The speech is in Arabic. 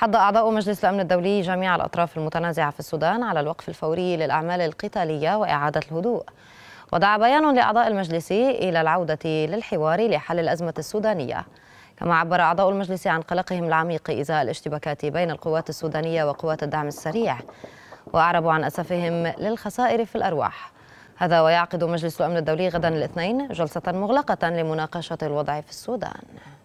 حض أعضاء مجلس الأمن الدولي جميع الأطراف المتنازعة في السودان على الوقف الفوري للأعمال القتالية وإعادة الهدوء ودعا بيان لأعضاء المجلس إلى العودة للحوار لحل الأزمة السودانية كما عبر أعضاء المجلس عن قلقهم العميق إزاء الاشتباكات بين القوات السودانية وقوات الدعم السريع وأعربوا عن أسفهم للخسائر في الأرواح هذا ويعقد مجلس الأمن الدولي غدا الاثنين جلسة مغلقة لمناقشة الوضع في السودان